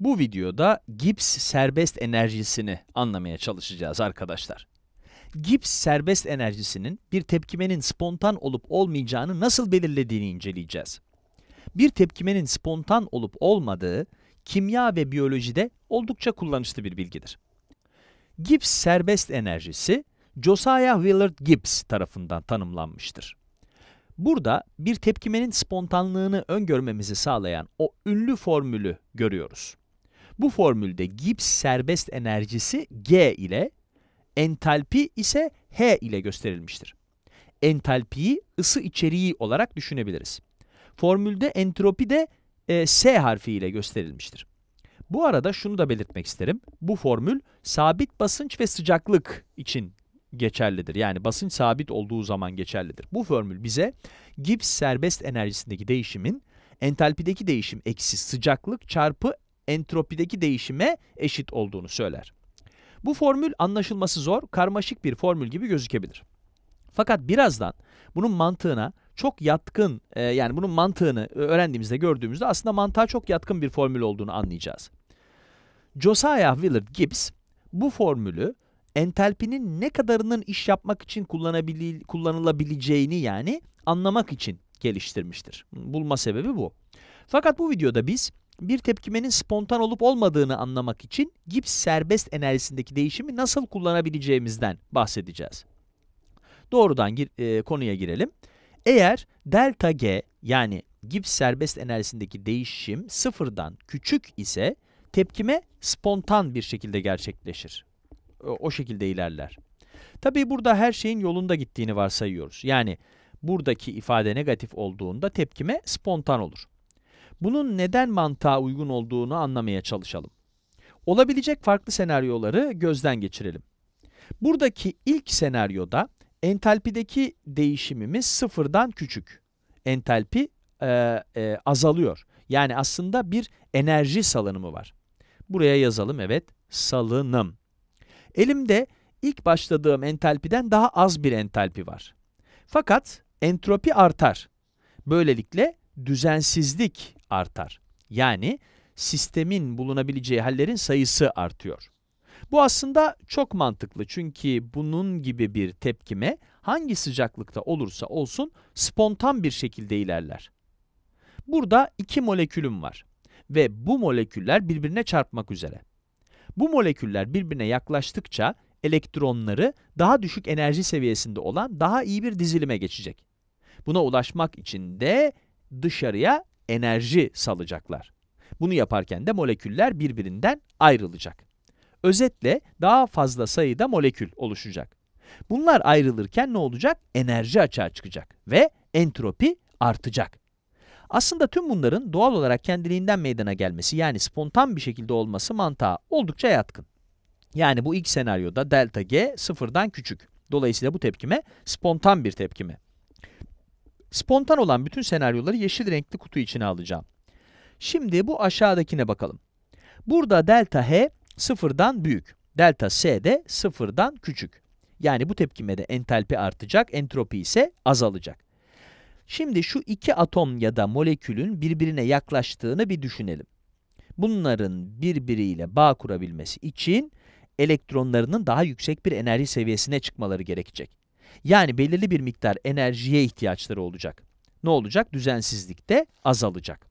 Bu videoda Gibbs serbest enerjisini anlamaya çalışacağız arkadaşlar. Gibbs serbest enerjisinin bir tepkimenin spontan olup olmayacağını nasıl belirlediğini inceleyeceğiz. Bir tepkimenin spontan olup olmadığı, kimya ve biyolojide oldukça kullanışlı bir bilgidir. Gibbs serbest enerjisi, Josiah Willard Gibbs tarafından tanımlanmıştır. Burada bir tepkimenin spontanlığını öngörmemizi sağlayan o ünlü formülü görüyoruz. Bu formülde Gibbs serbest enerjisi G ile, entalpi ise H ile gösterilmiştir. Entalpiyi ısı içeriği olarak düşünebiliriz. Formülde entropi de e, S harfi ile gösterilmiştir. Bu arada şunu da belirtmek isterim. Bu formül sabit basınç ve sıcaklık için geçerlidir. Yani basınç sabit olduğu zaman geçerlidir. Bu formül bize Gibbs serbest enerjisindeki değişimin entalpideki değişim eksi sıcaklık çarpı entropideki değişime eşit olduğunu söyler. Bu formül anlaşılması zor, karmaşık bir formül gibi gözükebilir. Fakat birazdan bunun mantığına çok yatkın, e, yani bunun mantığını öğrendiğimizde, gördüğümüzde aslında mantığa çok yatkın bir formül olduğunu anlayacağız. Josiah Willard Gibbs bu formülü entalpinin ne kadarının iş yapmak için kullanılabileceğini yani anlamak için geliştirmiştir. Bulma sebebi bu. Fakat bu videoda biz bir tepkimenin spontan olup olmadığını anlamak için Gibbs serbest enerjisindeki değişimi nasıl kullanabileceğimizden bahsedeceğiz. Doğrudan gir, e, konuya girelim. Eğer delta G yani Gibbs serbest enerjisindeki değişim sıfırdan küçük ise tepkime spontan bir şekilde gerçekleşir. O, o şekilde ilerler. Tabii burada her şeyin yolunda gittiğini varsayıyoruz. Yani buradaki ifade negatif olduğunda tepkime spontan olur. Bunun neden mantığa uygun olduğunu anlamaya çalışalım. Olabilecek farklı senaryoları gözden geçirelim. Buradaki ilk senaryoda entalpideki değişimimiz sıfırdan küçük. Entalpi e, e, azalıyor. Yani aslında bir enerji salınımı var. Buraya yazalım evet salınım. Elimde ilk başladığım entalpiden daha az bir entalpi var. Fakat entropi artar. Böylelikle düzensizlik artar. Yani sistemin bulunabileceği hallerin sayısı artıyor. Bu aslında çok mantıklı çünkü bunun gibi bir tepkime hangi sıcaklıkta olursa olsun spontan bir şekilde ilerler. Burada iki molekülüm var ve bu moleküller birbirine çarpmak üzere. Bu moleküller birbirine yaklaştıkça elektronları daha düşük enerji seviyesinde olan daha iyi bir dizilime geçecek. Buna ulaşmak için de dışarıya enerji salacaklar. Bunu yaparken de moleküller birbirinden ayrılacak. Özetle daha fazla sayıda molekül oluşacak. Bunlar ayrılırken ne olacak? Enerji açığa çıkacak ve entropi artacak. Aslında tüm bunların doğal olarak kendiliğinden meydana gelmesi yani spontan bir şekilde olması mantığa oldukça yatkın. Yani bu ilk senaryoda delta G sıfırdan küçük. Dolayısıyla bu tepkime spontan bir tepkime. Spontan olan bütün senaryoları yeşil renkli kutu içine alacağım. Şimdi bu aşağıdakine bakalım. Burada delta H sıfırdan büyük. Delta S de sıfırdan küçük. Yani bu tepkimede entalpi artacak, entropi ise azalacak. Şimdi şu iki atom ya da molekülün birbirine yaklaştığını bir düşünelim. Bunların birbiriyle bağ kurabilmesi için elektronlarının daha yüksek bir enerji seviyesine çıkmaları gerekecek. Yani belirli bir miktar enerjiye ihtiyaçları olacak. Ne olacak? Düzensizlik de azalacak.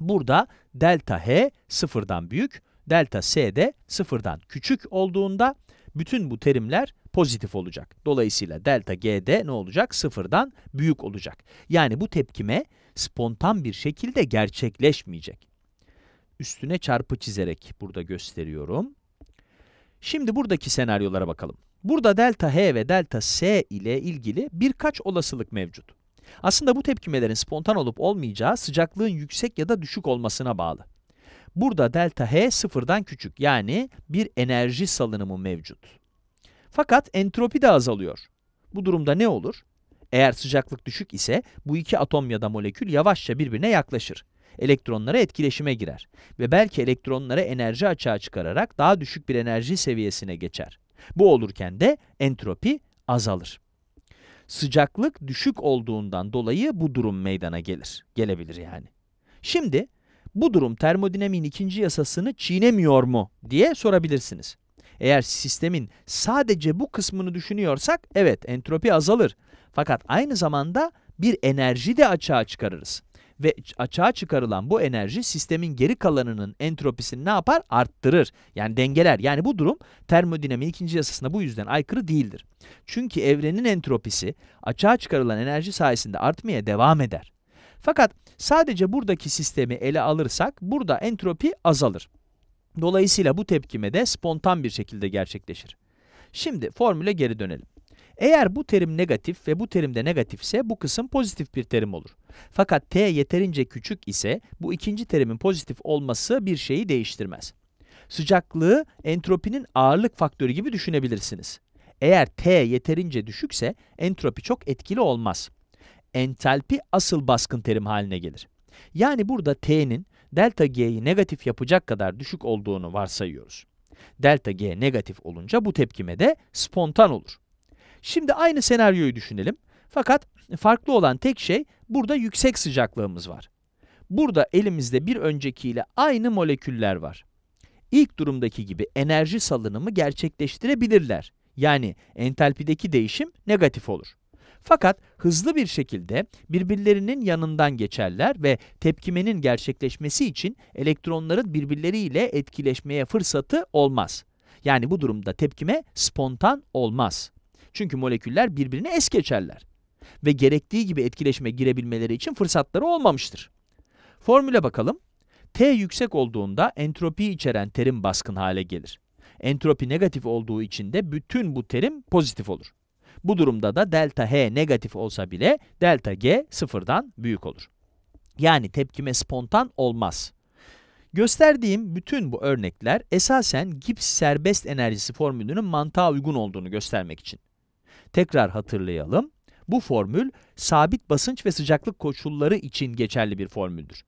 Burada delta H sıfırdan büyük, delta S de sıfırdan küçük olduğunda bütün bu terimler pozitif olacak. Dolayısıyla delta G de ne olacak? Sıfırdan büyük olacak. Yani bu tepkime spontan bir şekilde gerçekleşmeyecek. Üstüne çarpı çizerek burada gösteriyorum. Şimdi buradaki senaryolara bakalım. Burada delta H ve delta S ile ilgili birkaç olasılık mevcut. Aslında bu tepkimelerin spontan olup olmayacağı sıcaklığın yüksek ya da düşük olmasına bağlı. Burada delta H sıfırdan küçük yani bir enerji salınımı mevcut. Fakat entropi de azalıyor. Bu durumda ne olur? Eğer sıcaklık düşük ise bu iki atom ya da molekül yavaşça birbirine yaklaşır. Elektronlara etkileşime girer ve belki elektronlara enerji açığa çıkararak daha düşük bir enerji seviyesine geçer. Bu olurken de entropi azalır. Sıcaklık düşük olduğundan dolayı bu durum meydana gelir. Gelebilir yani. Şimdi bu durum termodinamiğin ikinci yasasını çiğnemiyor mu diye sorabilirsiniz. Eğer sistemin sadece bu kısmını düşünüyorsak evet entropi azalır. Fakat aynı zamanda bir enerji de açığa çıkarırız ve açığa çıkarılan bu enerji sistemin geri kalanının entropisini ne yapar? Arttırır. Yani dengeler. Yani bu durum termodinamiğin ikinci yasasına bu yüzden aykırı değildir. Çünkü evrenin entropisi açığa çıkarılan enerji sayesinde artmaya devam eder. Fakat sadece buradaki sistemi ele alırsak burada entropi azalır. Dolayısıyla bu tepkime de spontan bir şekilde gerçekleşir. Şimdi formüle geri dönelim. Eğer bu terim negatif ve bu terim de negatifse bu kısım pozitif bir terim olur. Fakat t yeterince küçük ise bu ikinci terimin pozitif olması bir şeyi değiştirmez. Sıcaklığı entropinin ağırlık faktörü gibi düşünebilirsiniz. Eğer t yeterince düşükse entropi çok etkili olmaz. Entalpi asıl baskın terim haline gelir. Yani burada t'nin delta g'yi negatif yapacak kadar düşük olduğunu varsayıyoruz. Delta g negatif olunca bu tepkime de spontan olur. Şimdi aynı senaryoyu düşünelim. Fakat farklı olan tek şey burada yüksek sıcaklığımız var. Burada elimizde bir öncekiyle aynı moleküller var. İlk durumdaki gibi enerji salınımı gerçekleştirebilirler. Yani entalpideki değişim negatif olur. Fakat hızlı bir şekilde birbirlerinin yanından geçerler ve tepkimenin gerçekleşmesi için elektronların birbirleriyle etkileşmeye fırsatı olmaz. Yani bu durumda tepkime spontan olmaz. Çünkü moleküller birbirini es geçerler ve gerektiği gibi etkileşime girebilmeleri için fırsatları olmamıştır. Formüle bakalım. T yüksek olduğunda entropi içeren terim baskın hale gelir. Entropi negatif olduğu için de bütün bu terim pozitif olur. Bu durumda da delta H negatif olsa bile delta G sıfırdan büyük olur. Yani tepkime spontan olmaz. Gösterdiğim bütün bu örnekler esasen Gibbs serbest enerjisi formülünün mantığa uygun olduğunu göstermek için. Tekrar hatırlayalım. Bu formül sabit basınç ve sıcaklık koşulları için geçerli bir formüldür.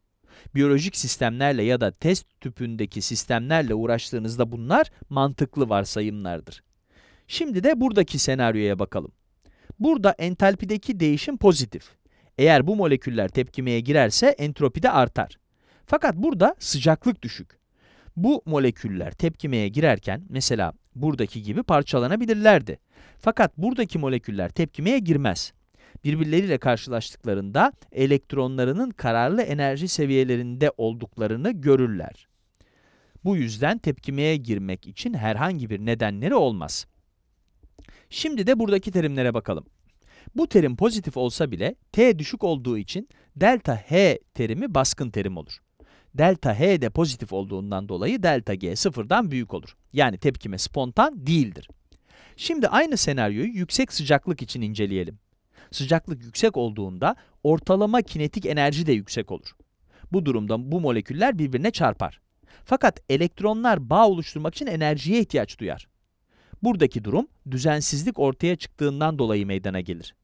Biyolojik sistemlerle ya da test tüpündeki sistemlerle uğraştığınızda bunlar mantıklı varsayımlardır. Şimdi de buradaki senaryoya bakalım. Burada entalpideki değişim pozitif. Eğer bu moleküller tepkimeye girerse entropi de artar. Fakat burada sıcaklık düşük. Bu moleküller tepkimeye girerken mesela buradaki gibi parçalanabilirlerdi. Fakat buradaki moleküller tepkimeye girmez. Birbirleriyle karşılaştıklarında elektronlarının kararlı enerji seviyelerinde olduklarını görürler. Bu yüzden tepkimeye girmek için herhangi bir nedenleri olmaz. Şimdi de buradaki terimlere bakalım. Bu terim pozitif olsa bile t düşük olduğu için delta h terimi baskın terim olur delta H de pozitif olduğundan dolayı delta G sıfırdan büyük olur. Yani tepkime spontan değildir. Şimdi aynı senaryoyu yüksek sıcaklık için inceleyelim. Sıcaklık yüksek olduğunda ortalama kinetik enerji de yüksek olur. Bu durumda bu moleküller birbirine çarpar. Fakat elektronlar bağ oluşturmak için enerjiye ihtiyaç duyar. Buradaki durum düzensizlik ortaya çıktığından dolayı meydana gelir.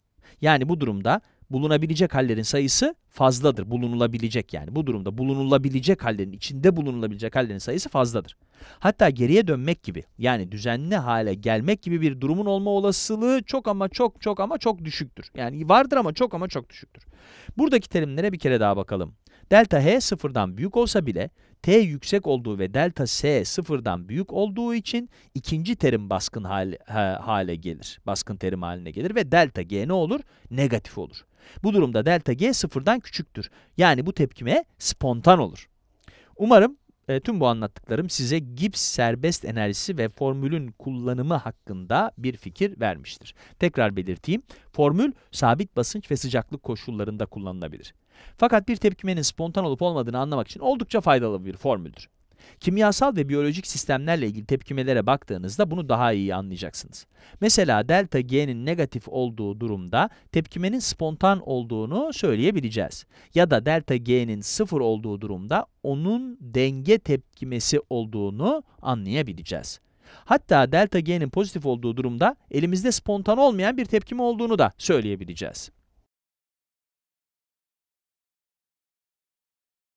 Yani bu durumda bulunabilecek hallerin sayısı fazladır. Bulunulabilecek yani. Bu durumda bulunulabilecek hallerin içinde bulunulabilecek hallerin sayısı fazladır. Hatta geriye dönmek gibi yani düzenli hale gelmek gibi bir durumun olma olasılığı çok ama çok çok ama çok düşüktür. Yani vardır ama çok ama çok düşüktür. Buradaki terimlere bir kere daha bakalım. Delta H sıfırdan büyük olsa bile T yüksek olduğu ve delta S sıfırdan büyük olduğu için ikinci terim baskın hale, hale gelir. Baskın terim haline gelir ve delta G ne olur? Negatif olur. Bu durumda delta G sıfırdan küçüktür. Yani bu tepkime spontan olur. Umarım e, tüm bu anlattıklarım size Gibbs serbest enerjisi ve formülün kullanımı hakkında bir fikir vermiştir. Tekrar belirteyim, formül sabit basınç ve sıcaklık koşullarında kullanılabilir. Fakat bir tepkimenin spontan olup olmadığını anlamak için oldukça faydalı bir formüldür. Kimyasal ve biyolojik sistemlerle ilgili tepkimelere baktığınızda bunu daha iyi anlayacaksınız. Mesela delta G'nin negatif olduğu durumda tepkimenin spontan olduğunu söyleyebileceğiz. Ya da delta G'nin sıfır olduğu durumda onun denge tepkimesi olduğunu anlayabileceğiz. Hatta delta G'nin pozitif olduğu durumda elimizde spontan olmayan bir tepkime olduğunu da söyleyebileceğiz.